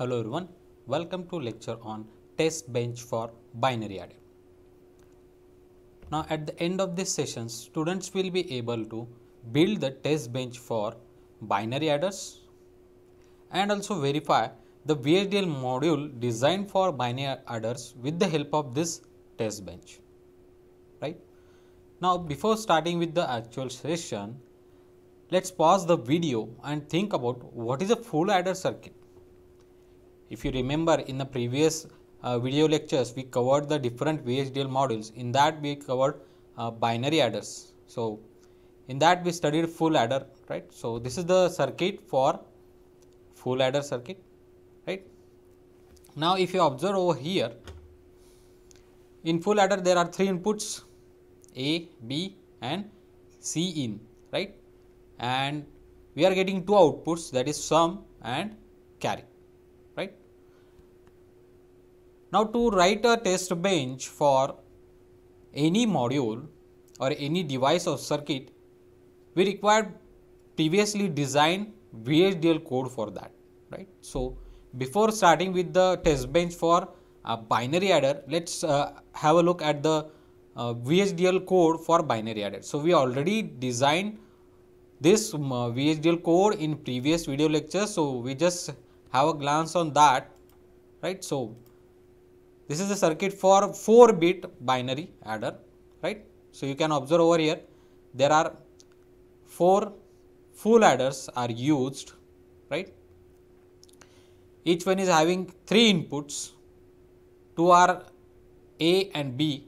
Hello everyone, welcome to lecture on test bench for binary array. Now at the end of this session, students will be able to build the test bench for binary adders and also verify the VHDL module designed for binary adders with the help of this test bench, right. Now before starting with the actual session, let's pause the video and think about what is a full adder circuit if you remember in the previous uh, video lectures, we covered the different VHDL modules. In that we covered uh, binary adders. So in that we studied full adder, right? So this is the circuit for full adder circuit, right? Now if you observe over here, in full adder there are three inputs A, B and C in, right? And we are getting two outputs that is sum and carry. Now to write a test bench for any module or any device or circuit, we require previously designed VHDL code for that, right? So before starting with the test bench for a binary adder, let's uh, have a look at the uh, VHDL code for binary adder. So we already designed this um, VHDL code in previous video lecture. So we just have a glance on that, right? So this is the circuit for 4 bit binary adder, right. So, you can observe over here there are 4 full adders are used, right. Each one is having 3 inputs, 2 are A and B,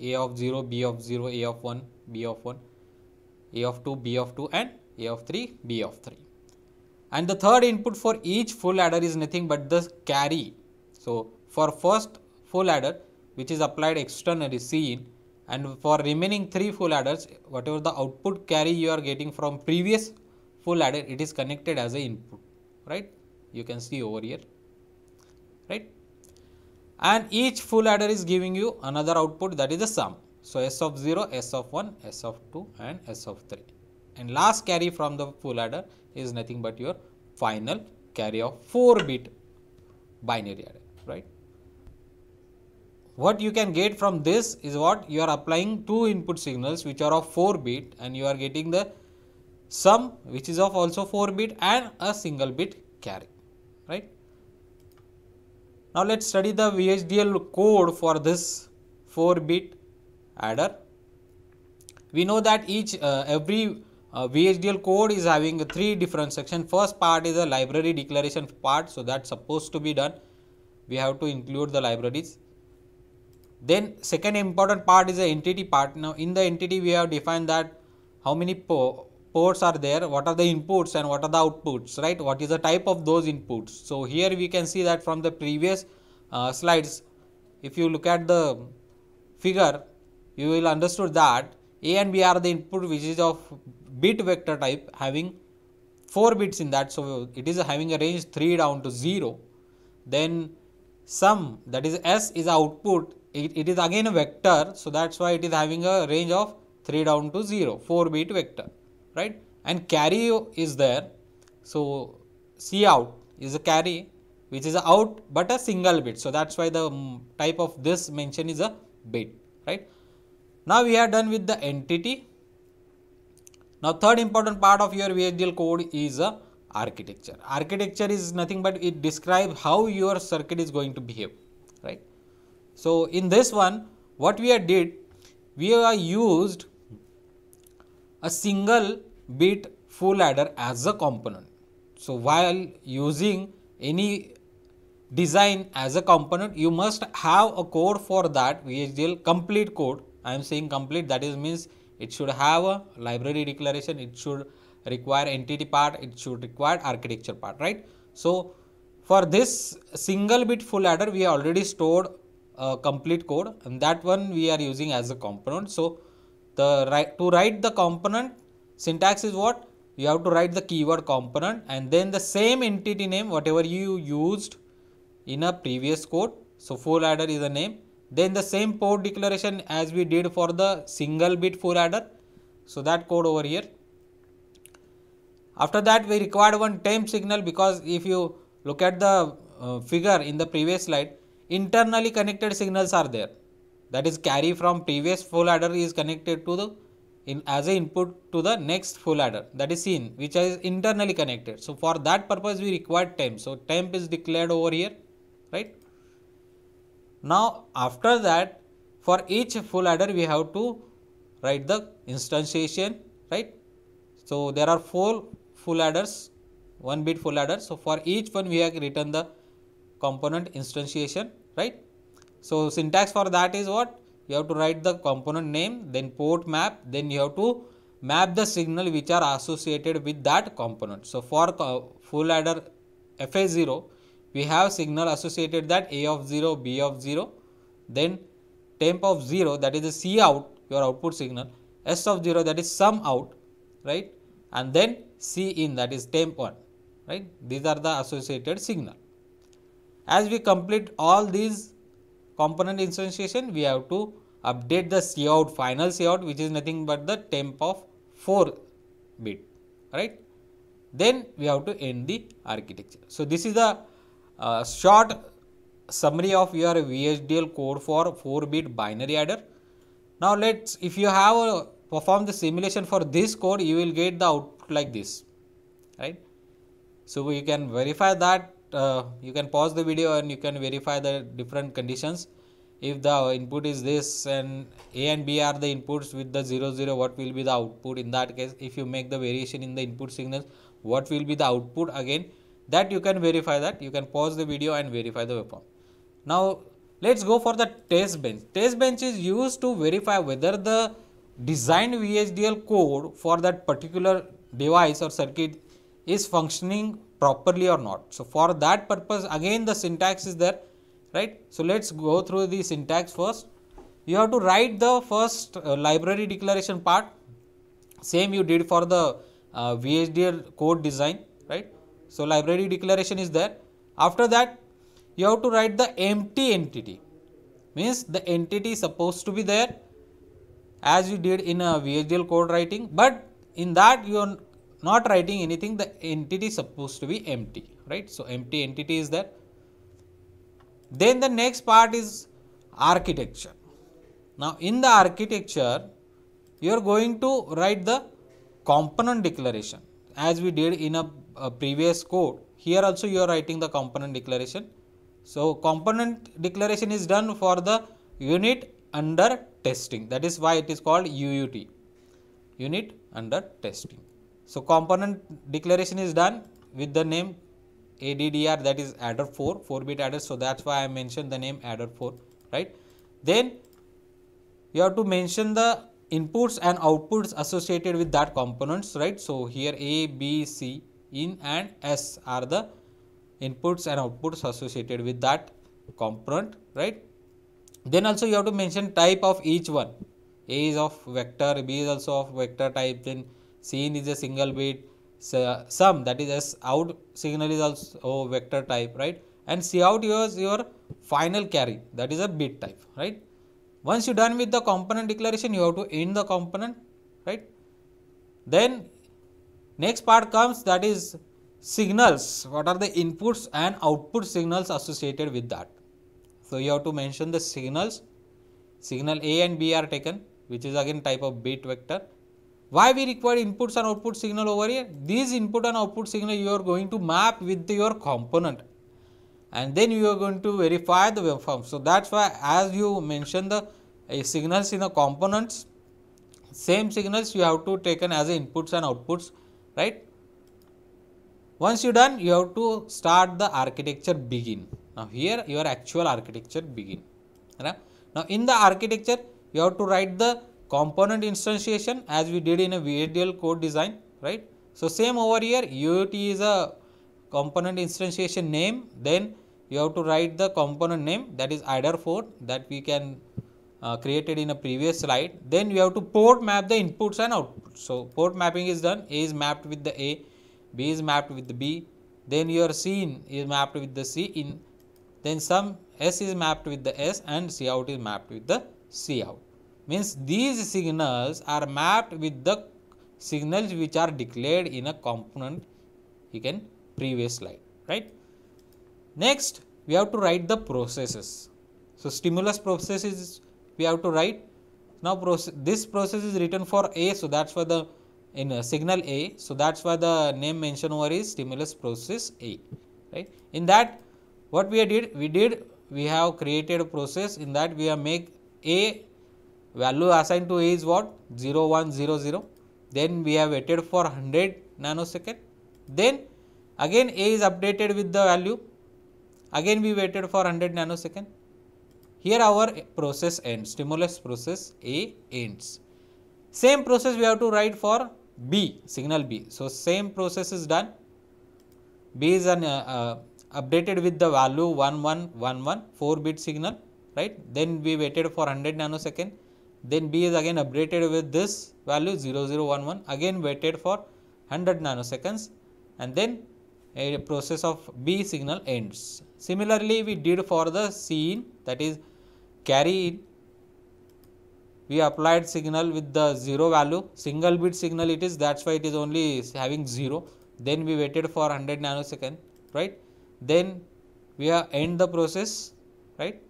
A of 0, B of 0, A of 1, B of 1, A of 2, B of 2 and A of 3, B of 3. And the third input for each full adder is nothing but the carry. So, for first full adder which is applied externally Cin and for remaining three full adders whatever the output carry you are getting from previous full adder it is connected as a input right you can see over here right and each full adder is giving you another output that is the sum so s of 0 s of 1 s of 2 and s of 3 and last carry from the full adder is nothing but your final carry of 4 bit binary adder right what you can get from this is what you are applying two input signals which are of 4 bit and you are getting the sum which is of also 4 bit and a single bit carry right. Now let us study the VHDL code for this 4 bit adder. We know that each uh, every uh, VHDL code is having three different section. First part is the library declaration part. So that's supposed to be done. We have to include the libraries. Then second important part is the entity part. Now in the entity we have defined that how many po ports are there, what are the inputs and what are the outputs, right? What is the type of those inputs. So here we can see that from the previous uh, slides, if you look at the figure, you will understood that A and B are the input which is of bit vector type having 4 bits in that. So it is having a range 3 down to 0. Then sum that is S is output it, it is again a vector so that's why it is having a range of 3 down to 0 4 bit vector right and carry is there so c out is a carry which is out but a single bit so that's why the mm, type of this mention is a bit right now we are done with the entity now third important part of your vhdl code is a uh, architecture architecture is nothing but it describes how your circuit is going to behave right so, in this one what we have did we have used a single bit full adder as a component. So, while using any design as a component you must have a code for that VHDL complete code I am saying complete that is means it should have a library declaration it should require entity part it should require architecture part right. So, for this single bit full adder we already stored a complete code and that one we are using as a component so the right to write the component syntax is what you have to write the keyword component and then the same entity name whatever you used in a previous code so full adder is a name then the same port declaration as we did for the single bit full adder so that code over here after that we required one temp signal because if you look at the uh, figure in the previous slide internally connected signals are there that is carry from previous full adder is connected to the in as a input to the next full adder that is seen which is internally connected so for that purpose we require temp so temp is declared over here right now after that for each full adder we have to write the instantiation right so there are four full adders one bit full adder so for each one we have written the component instantiation right so syntax for that is what you have to write the component name then port map then you have to map the signal which are associated with that component so for full adder fa0 we have signal associated that a of 0 b of 0 then temp of 0 that is the c out your output signal s of 0 that is sum out right and then c in that is temp 1 right these are the associated signal as we complete all these component instantiation, we have to update the cout final cout which is nothing but the temp of 4 bit right then we have to end the architecture so this is the uh, short summary of your vhdl code for 4 bit binary adder now let's if you have uh, performed the simulation for this code you will get the output like this right so you can verify that uh, you can pause the video and you can verify the different conditions if the input is this and a and b are the inputs with the 0 0 what will be the output in that case if you make the variation in the input signals what will be the output again that you can verify that you can pause the video and verify the waveform now let's go for the test bench test bench is used to verify whether the designed vhdl code for that particular device or circuit is functioning properly or not. So, for that purpose again the syntax is there right. So, let us go through the syntax first. You have to write the first uh, library declaration part same you did for the uh, VHDL code design right. So, library declaration is there. After that you have to write the empty entity means the entity supposed to be there as you did in a VHDL code writing, but in that you are not writing anything the entity is supposed to be empty right. So, empty entity is there. Then the next part is architecture. Now, in the architecture you are going to write the component declaration as we did in a, a previous code here also you are writing the component declaration. So, component declaration is done for the unit under testing that is why it is called UUT unit under testing. So, component declaration is done with the name ADDR that is adder 4, 4 bit adder. So, that is why I mentioned the name adder 4, right. Then you have to mention the inputs and outputs associated with that components, right. So, here A, B, C, in and S are the inputs and outputs associated with that component, right. Then also you have to mention type of each one. A is of vector, B is also of vector type, then seen is a single bit so, sum that is s out signal is also vector type right and see out is your final carry that is a bit type right once you done with the component declaration you have to end the component right then next part comes that is signals what are the inputs and output signals associated with that so you have to mention the signals signal a and b are taken which is again type of bit vector why we require inputs and output signal over here? These input and output signal you are going to map with your component and then you are going to verify the waveform. So, that is why as you mentioned the uh, signals in the components, same signals you have to taken as inputs and outputs, right. Once you done, you have to start the architecture begin. Now, here your actual architecture begin. Right? Now, in the architecture, you have to write the component instantiation as we did in a VHDL code design, right. So, same over here U T is a component instantiation name, then you have to write the component name that is is 4 that we can uh, created in a previous slide. Then you have to port map the inputs and outputs. So, port mapping is done A is mapped with the A, B is mapped with the B, then your C in is mapped with the C in, then some S is mapped with the S and C out is mapped with the C out means these signals are mapped with the signals which are declared in a component you can previous slide right next we have to write the processes so stimulus processes we have to write now process this process is written for a so that's for the in a uh, signal a so that's why the name mentioned over is stimulus process a right in that what we did we did we have created a process in that we have make a value assigned to A is what 0 1 0 0 then we have waited for 100 nanosecond then again A is updated with the value again we waited for 100 nanosecond here our process ends stimulus process A ends same process we have to write for B signal B so same process is done B is an uh, uh, updated with the value 1111 4 bit signal right then we waited for 100 nanosecond then B is again updated with this value 0011 again waited for 100 nanoseconds and then a process of B signal ends. Similarly, we did for the C in that is carry in we applied signal with the 0 value single bit signal it is that's why it is only having 0 then we waited for 100 nanosecond right then we end the process right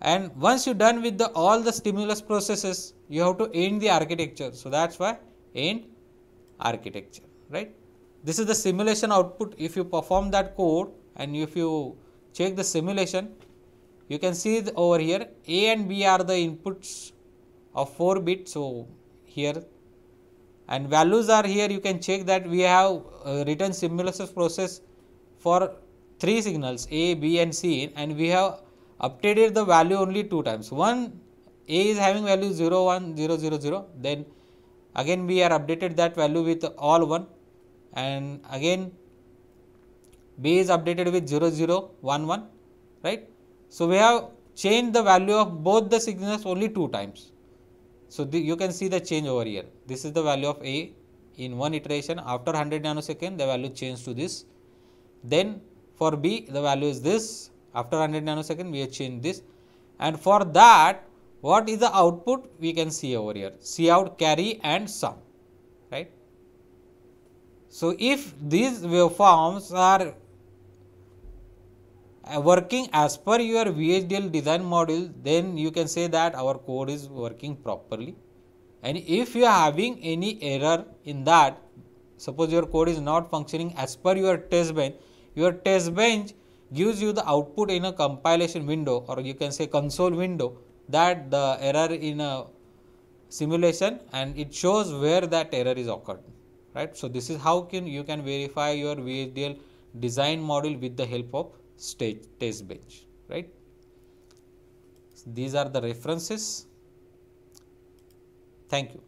and once you done with the all the stimulus processes you have to end the architecture so that's why end architecture right this is the simulation output if you perform that code and if you check the simulation you can see over here a and b are the inputs of 4 bit so here and values are here you can check that we have uh, written stimulus process for three signals a b and c and we have updated the value only two times. One a is having value 0, 1, 0, 0, 0, then again we are updated that value with all 1 and again b is updated with 0, 0, 1, 1, right. So, we have changed the value of both the signals only two times. So, the, you can see the change over here. This is the value of a in one iteration after 100 nanosecond the value changed to this. Then for b the value is this after 100 nanosecond we have changed this and for that what is the output we can see over here C out carry and sum right. So, if these waveforms are working as per your VHDL design module then you can say that our code is working properly and if you are having any error in that suppose your code is not functioning as per your test bench your test bench gives you the output in a compilation window or you can say console window that the error in a simulation and it shows where that error is occurred right so this is how can you can verify your VHDL design model with the help of stage test bench right so these are the references thank you